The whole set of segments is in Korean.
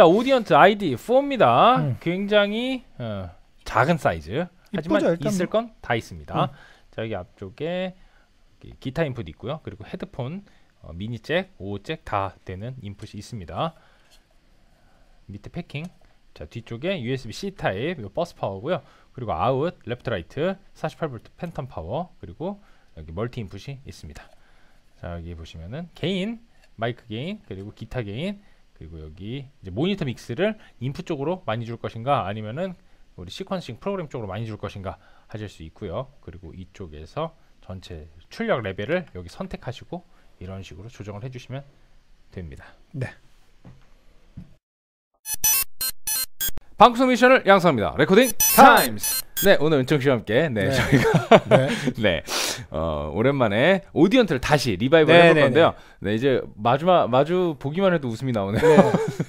자 오디언트 아이디 4입니다. 음. 굉장히 어, 작은 사이즈. 하지만 이쁘죠, 있을 건 다 있습니다. 음. 자 여기 앞쪽에 기타 인풋 있고요. 그리고 헤드폰 어, 미니 잭, 오 잭다 되는 인풋이 있습니다. 밑에 패킹. 자 뒤쪽에 USB-C 타입, 이 버스 파워고요. 그리고 아웃, 레프트 라이트, 48V 팬텀 파워, 그리고 여기 멀티 인풋이 있습니다. 자 여기 보시면은 개인, 마이크 개인, 그리고 기타 개인, 그리고 여기 이제 모니터 믹스를 인풋 쪽으로 많이 줄 것인가 아니면은 우리 시퀀싱 프로그램 쪽으로 많이 줄 것인가 하실 수 있고요. 그리고 이쪽에서 전체 출력 레벨을 여기 선택하시고 이런 식으로 조정을 해주시면 됩니다. 네. 방송 미션을 양성합니다. 레코딩 타임스. 네, 오늘 은총 씨와 함께 네, 네. 저희가 네. 네. 어, 오랜만에 오디언트를 다시 리바이벌 네네네. 해볼 네, 건데요. 네. 네, 이제 마지막 마주 보기만 해도 웃음이 나오네요.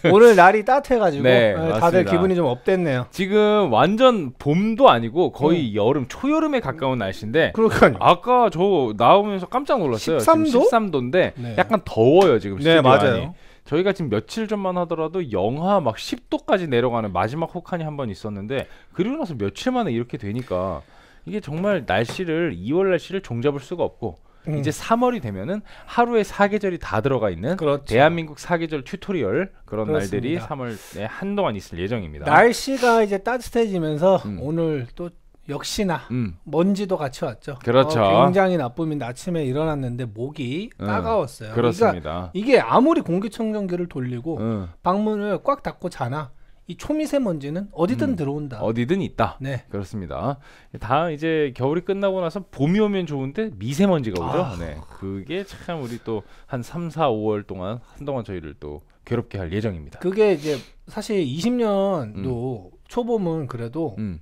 네. 오늘 날이 따뜻해가지고 네, 네, 다들 맞습니다. 기분이 좀 업됐네요. 지금 완전 봄도 아니고 거의 음. 여름 초여름에 가까운 날씨인데 그러니요 아까 저 나오면서 깜짝 놀랐어요. 13도? 13도인데 네. 약간 더워요 지금. 네 맞아요. 안이. 저희가 지금 며칠 전만 하더라도 영하 막 10도까지 내려가는 마지막 혹한이 한 번 있었는데 그리고 나서 며칠 만에 이렇게 되니까 이게 정말 날씨를 2월 날씨를 종잡을 수가 없고 음. 이제 3월이 되면은 하루에 사계절이 다 들어가 있는 그렇죠. 대한민국 사계절 튜토리얼 그런 그렇습니다. 날들이 3월에 한동안 있을 예정입니다. 날씨가 이제 따뜻해지면서 음. 오늘 또 역시나 음. 먼지도 같이 왔죠. 그렇죠. 어, 굉장히 나쁨인 아침에 일어났는데 목이 음. 따가웠어요. 그러니까 그렇습니다. 그러니까 이게 아무리 공기청정기를 돌리고 음. 방문을 꽉 닫고 자나 이 초미세먼지는 어디든 음, 들어온다. 어디든 있다. 네. 그렇습니다. 다 이제 겨울이 끝나고 나서 봄이 오면 좋은데 미세먼지가 오죠. 아. 네. 그게 참 우리 또 한 3, 4, 5월 동안 한동안 저희를 또 괴롭게 할 예정입니다. 그게 이제 사실 20년도 음. 초봄은 그래도 음.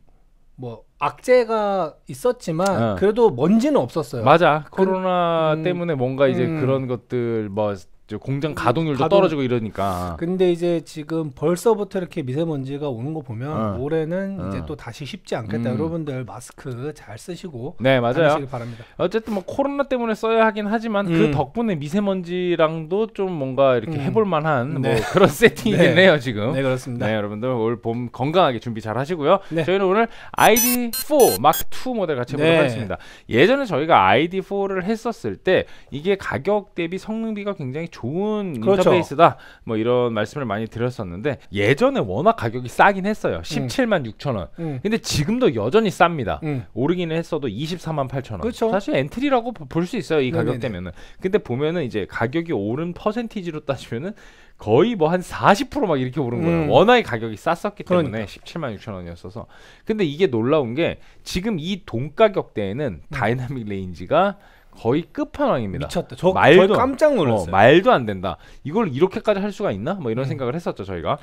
뭐 악재가 있었지만 어. 그래도 먼지는 없었어요. 맞아. 그 코로나 음, 때문에 뭔가 이제 음. 그런 것들 뭐 공장 음, 가동률도 가동, 떨어지고 이러니까. 근데 이제 지금 벌써부터 이렇게 미세먼지가 오는 거 보면 어. 올해는 어. 이제 또 다시 쉽지 않겠다. 음. 여러분들 마스크 잘 쓰시고 네 맞아요. 바랍니다. 어쨌든 뭐 코로나 때문에 써야 하긴 하지만 그 음. 그 덕분에 미세먼지랑도 좀 뭔가 이렇게 음. 해볼 만한 뭐 네. 뭐 그런 세팅이긴 네. 해요 지금. 네 그렇습니다. 네 여러분들 올 봄 건강하게 준비 잘 하시고요. 네. 저희는 오늘 아이디 Mark II 모델 같이 보도록 네. 하겠습니다. 예전에 저희가 ID4를 했었을 때 이게 가격 대비 성능비가 굉장히 좋은 그렇죠. 인터페이스다 뭐 이런 말씀을 많이 드렸었는데 예전에 워낙 가격이 싸긴 했어요. 17만 음. 6천 원. 음. 근데 지금도 여전히 쌉니다. 음. 오르기는 했어도 24만 8천 원. 그렇죠. 사실 엔트리라고 볼 수 있어요. 이 가격대면은. 근데 보면은 이제 가격이 오른 퍼센티지로 따지면은 거의 뭐 한 40%막 이렇게 오른 거예요. 음. 워낙에 가격이 쌌었기 그러니까. 때문에 17만 6천 원이었어서. 근데 이게 놀라운 게 지금 이 돈 가격대에는 음. 다이나믹 레인지가 거의 끝판왕입니다. 미쳤다. 저, 말도 깜짝 어, 놀랐어요. 어, 말도 안 된다. 이걸 이렇게까지 할 수가 있나? 뭐 이런 음. 생각을 했었죠 저희가.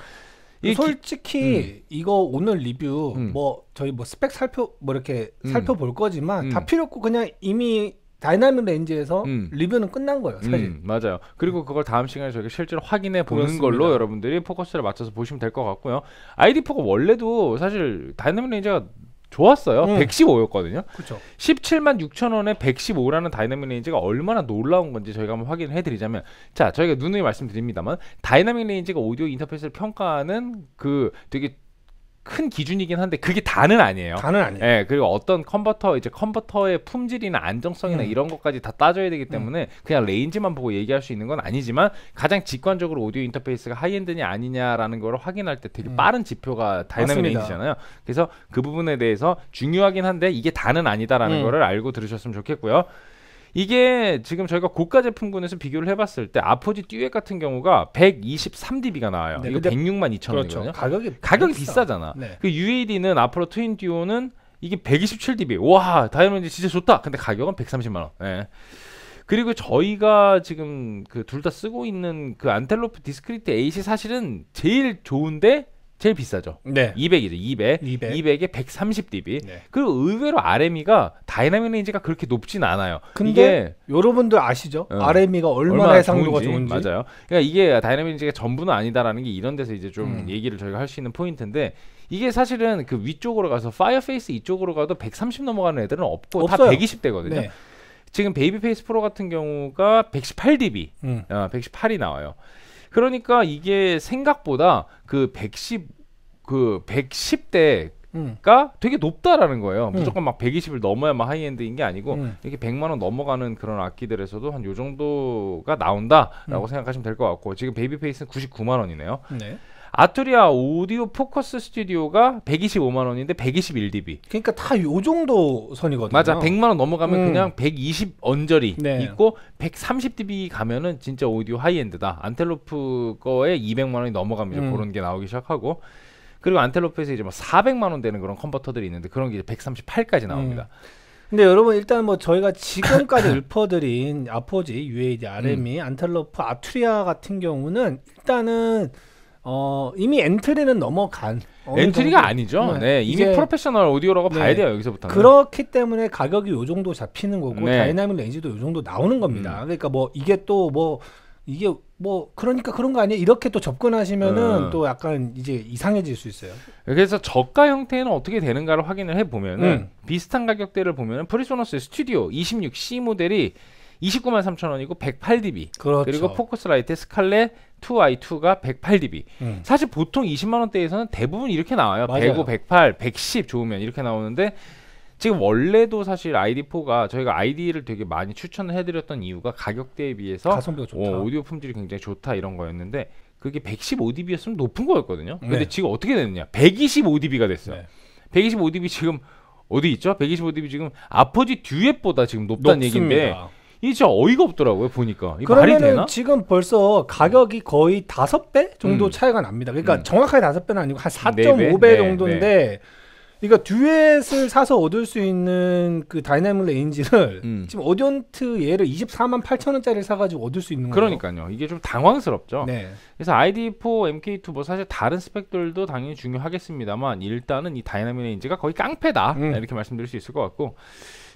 솔직히 기... 음. 이거 오늘 리뷰 음. 뭐 저희 뭐 스펙 살펴 뭐 이렇게 음. 살펴볼 거지만 다 필요 없고 그냥 이미 다이나믹 렌즈에서 음. 리뷰는 끝난 거예요, 사실. 음, 맞아요. 그리고 그걸 다음 시간에 저희가 실제로 확인해 보는 그렇습니다. 걸로 여러분들이 포커스를 맞춰서 보시면 될 것 같고요. i d 디4가 원래도 사실 다이나믹 렌즈가 좋았어요. 음. 115였거든요. 그렇죠 17만 6천 원에 115라는 다이나믹 레인지가 얼마나 놀라운 건지 저희가 한번 확인을 해드리자면, 자 저희가 누누이 말씀드립니다만 다이나믹 레인지가 오디오 인터페이스를 평가하는 그 되게 큰 기준이긴 한데 그게 다는 아니에요. 다는 아니에요. 예, 그리고 어떤 컨버터 이제 컨버터의 품질이나 안정성이나 음. 이런 것까지 다 따져야 되기 음. 때문에 음. 그냥 레인지만 보고 얘기할 수 있는 건 아니지만 가장 직관적으로 오디오 인터페이스가 하이엔드냐 아니냐라는 걸 확인할 때 되게 음. 빠른 지표가 다이나믹 레인지잖아요. 그래서 그 부분에 대해서 중요하긴 한데 이게 다는 아니다라는 음. 거를 알고 들으셨으면 좋겠고요. 이게 지금 저희가 고가 제품군에서 비교를 해봤을 때 아포지 듀엣 같은 경우가 123dB가 나와요. 네, 이거 106만 2천 원이거든요. 그렇죠. 가격이 가격이 비싸. 비싸잖아. 네. 그 UAD는 앞으로 트윈 듀오는 이게 127dB. 와 다이아몬드 진짜 좋다. 근데 가격은 130만 원. 네. 그리고 저희가 지금 그 둘 다 쓰고 있는 그 안텔로프 디스크리트 H 사실은 제일 좋은데 제일 비싸죠. 네. 200이죠. 200. 200. 에 130dB. 네. 그리고 의외로 RME가 다이나믹 레인지가 그렇게 높진 않아요. 근데 여러분들 아시죠? 응. 어. RME가 얼마나 해상도가 좋은지. 좋은지. 맞아요. 그러니까 이게 다이나믹 레인지가 전부는 아니다라는 게 이런 데서 이제 좀 음. 얘기를 저희가 할 수 있는 포인트인데 이게 사실은 그 위쪽으로 가서 파이어페이스 이쪽으로 가도 130 넘어가는 애들은 없고 없어요. 다 120대거든요. 네. 지금 베이비페이스 프로 같은 경우가 118dB, 음. 어, 118이 나와요. 그러니까 이게 생각보다 그 110, 그 110대가 음. 되게 높다라는 거예요. 음. 무조건 막 120을 넘어야만 하이엔드인 게 아니고 음. 이렇게 100만 원 넘어가는 그런 악기들에서도 한 요 정도가 나온다라고 음. 생각하시면 될 것 같고 지금 베이비 페이스는 99만 원이네요. 네. 아투리아 오디오 포커스 스튜디오가 125만 원인데 121dB. 그러니까 다 요 정도 선이거든요. 맞아. 100만 원 넘어가면 음. 그냥 120 언저리 네. 있고 130dB 가면은 진짜 오디오 하이엔드다. 안텔로프 거에 200만 원이 넘어가면 음. 그런 게 나오기 시작하고 그리고 안텔로프에서 이제 뭐 400만 원 되는 그런 컨버터들이 있는데 그런 게 이제 138까지 나옵니다. 음. 근데 여러분 일단 뭐 저희가 지금까지 읊어드린 아포지, UAD, RM이, 음. 안텔로프, 아트리아 같은 경우는 일단은 어 이미 엔트리는 넘어간 엔트리가 정도. 아니죠. 네, 네. 이미 프로페셔널 오디오라고 네. 봐야 돼요 여기서부터. 그렇기 때문에 가격이 요 정도 잡히는 거고 네. 다이나믹 렌즈도 요 정도 나오는 겁니다. 음. 그러니까 뭐 이게 또 뭐 이게 뭐 그러니까 그런 거 아니에요? 이렇게 또 접근하시면은 음. 또 약간 이제 이상해질 수 있어요. 그래서 저가 형태는 어떻게 되는가를 확인을 해 보면은 음. 비슷한 가격대를 보면은 프리소너스 스튜디오 26C 모델이 29만 3천 원이고 108dB. 그렇죠. 그리고 포커스라이트 스칼렛 2i2가 108dB. 음. 사실 보통 20만 원대에서는 대부분 이렇게 나와요. 맞아요. 105, 108, 110 좋으면 이렇게 나오는데 지금 원래도 사실 ID4가 저희가 ID를 되게 많이 추천을 해드렸던 이유가 가격대에 비해서 가성비가 좋다. 어, 오디오 품질이 굉장히 좋다 이런 거였는데 그게 115dB였으면 높은 거였거든요. 네. 근데 지금 어떻게 됐느냐? 125dB가 됐어요. 네. 125dB 지금 어디 있죠? 125dB 지금 아포지 듀엣보다 지금 높다는 얘기인데 이게 진짜 어이가 없더라고요 보니까 이게 말이 되나? 지금 벌써 가격이 거의 다섯 배 정도 음. 차이가 납니다. 그러니까 음. 정확하게 다섯 배는 아니고 한 4.5배 정도인데 네. 그러니까 듀엣을 사서 얻을 수 있는 그 다이나믹 레인지를 음. 지금 오디언트 얘를 24만 8천 원짜리 를 사가지고 얻을 수 있는 거예요. 그러니까요. 이게 좀 당황스럽죠. 네. 그래서 ID4, MK2 뭐 사실 다른 스펙들도 당연히 중요하겠습니다만 일단은 이 다이나믹 레인지가 거의 깡패다 음. 이렇게 말씀드릴 수 있을 것 같고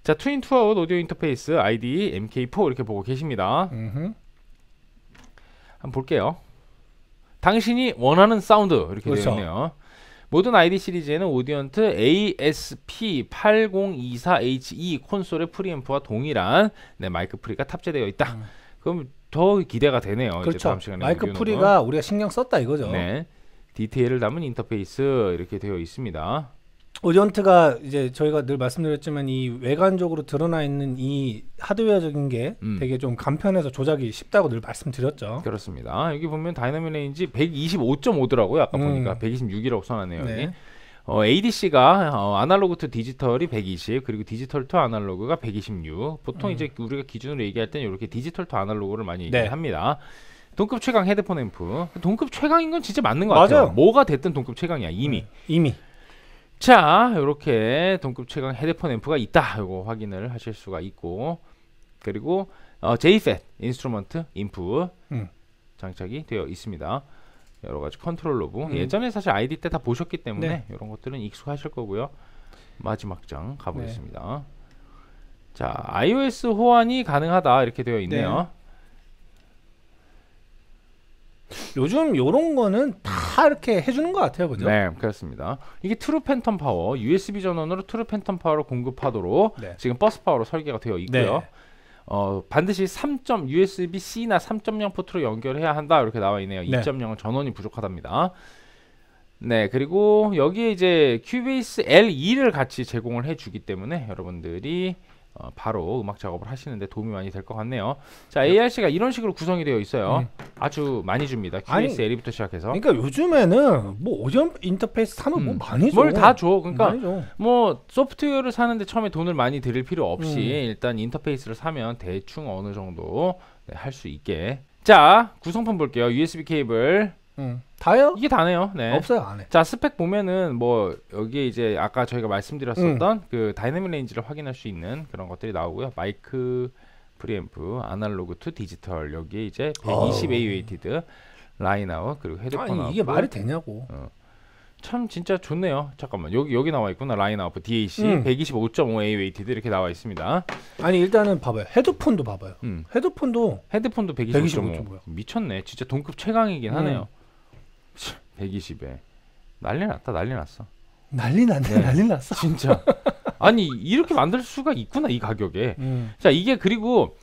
자, 트윈 투아웃 오디오 인터페이스 ID MK4 이렇게 보고 계십니다. 음흠. 한번 볼게요. 당신이 원하는 사운드 이렇게 그렇죠. 되어 있네요. 모든 아이디 시리즈에는 오디언트 ASP8024HE 콘솔의 프리앰프와 동일한 네, 마이크 프리가 탑재되어 있다. 음. 그럼 더 기대가 되네요. 그렇죠. 마이크 프리가 우리가 신경 썼다 이거죠. 네. 디테일을 담은 인터페이스 이렇게 되어 있습니다. 오디언트가 이제 저희가 늘 말씀드렸지만 이 외관적으로 드러나 있는 이 하드웨어적인 게 음. 되게 좀 간편해서 조작이 쉽다고 늘 말씀드렸죠. 그렇습니다. 여기 보면 다이나믹 레인지 125.5더라고요. 아까 음. 보니까 126이라고 써놨네요. 네. 어, ADC가 어, 아날로그 투 디지털이 120 그리고 디지털 투 아날로그가 126 보통 음. 이제 우리가 기준으로 얘기할 때는 이렇게 디지털 투 아날로그를 많이 네. 얘기합니다. 동급 최강 헤드폰 앰프. 동급 최강인 건 진짜 맞는 것 맞아요. 같아요. 뭐가 됐든 동급 최강이야 이미. 네. 이미. 자 이렇게 동급 최강 헤드폰 앰프가 있다 이거 확인을 하실 수가 있고 그리고 어, JFET 인스트루먼트 인풋 음. 장착이 되어 있습니다 여러 가지 컨트롤 로브 음. 예전에 사실 아이디 때 다 보셨기 때문에 네. 이런 것들은 익숙하실 거고요 마지막 장 가보겠습니다 네. 자 iOS 호환이 가능하다 이렇게 되어 있네요 네. 요즘 요런 거는 다 이렇게 해주는 것 같아요, 그죠? 네, 그렇습니다. 이게 트루 팬텀 파워, USB 전원으로 트루 팬텀 파워를 공급하도록 네. 지금 버스 파워로 설계가 되어 있고요. 네. 어, 반드시 3. USB-C나 3.0 포트로 연결해야 한다 이렇게 나와 있네요. 네. 2.0은 전원이 부족하답니다. 네, 그리고 여기에 이제 큐베이스 L2를 같이 제공을 해주기 때문에 여러분들이 어, 바로 음악 작업을 하시는데 도움이 많이 될 것 같네요. 자, 네. ARC가 이런 식으로 구성이 되어 있어요. 네. 아주 많이 줍니다. QSL부터 시작해서. 그러니까 요즘에는 뭐 오디오 인터페이스 사면 뭐 음. 뭐 많이 줘. 뭘 다 줘. 그러니까 줘. 뭐 소프트웨어를 사는데 처음에 돈을 많이 들일 필요 없이 음. 일단 인터페이스를 사면 대충 어느 정도 네, 할수 있게. 자, 구성품 볼게요. USB 케이블. 음. 다요? 이게 다네요. 네. 없어요, 안 해. 자, 스펙 보면은 뭐 여기에 이제 아까 저희가 말씀드렸었던 음. 그 다이내믹 레인지를 확인할 수 있는 그런 것들이 나오고요. 마이크 프리앰프, 아날로그 투 디지털 여기에 이제 120 어. AUAT드 라인아웃 그리고 헤드폰 아니, 이게 말이 되냐고. 어. 참 진짜 좋네요. 잠깐만 여기 여기 나와 있구나 라인아웃 DAC 음. 125.5 AUAT드 이렇게 나와 있습니다. 아니 일단은 봐봐요. 헤드폰도 봐봐요. 음. 헤드폰도 헤드폰도 125.5. 125.5. 미쳤네. 진짜 동급 최강이긴 음. 하네요. 120에 난리 났다 난리 났어. 난리 났네 네. 난리 났어. 진짜. 아니 이렇게 만들 수가 있구나 이 가격에. 음. 자 이게 그리고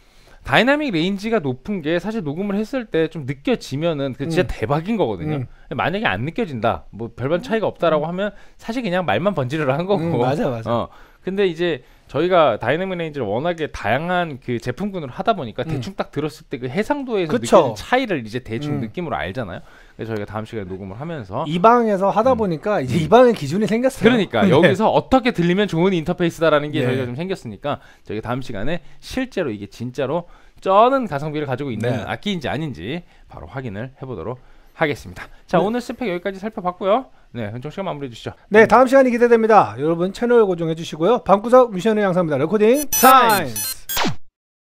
다이나믹 레인지가 높은 게 사실 녹음을 했을 때 좀 느껴지면은 그 진짜 음. 대박인 거거든요. 음. 만약에 안 느껴진다, 뭐 별반 차이가 없다라고 음. 하면 사실 그냥 말만 번지르르 한 거고. 음, 맞아, 맞아. 어. 근데 이제 저희가 다이나믹 레인지를 워낙에 다양한 그 제품군으로 하다 보니까 음. 대충 딱 들었을 때 그 해상도에서 느끼는 차이를 이제 대충 음. 느낌으로 알잖아요. 네, 저희가 다음 시간에 녹음을 하면서 이 방에서 하다 음. 보니까 이제 이 방의 기준이 생겼어요. 그러니까 네. 여기서 어떻게 들리면 좋은 인터페이스다라는 게 네. 저희가 좀 생겼으니까 저희가 다음 시간에 실제로 이게 진짜로 쩌는 가성비를 가지고 있는 네. 악기인지 아닌지 바로 확인을 해보도록 하겠습니다. 자 네. 오늘 스펙 여기까지 살펴봤고요. 네, 현종 씨가 마무리해 주시죠. 네, 다음 시간이 기대됩니다. 여러분 채널 고정해 주시고요. 방구석 미션의 양상입니다. 레코딩 타임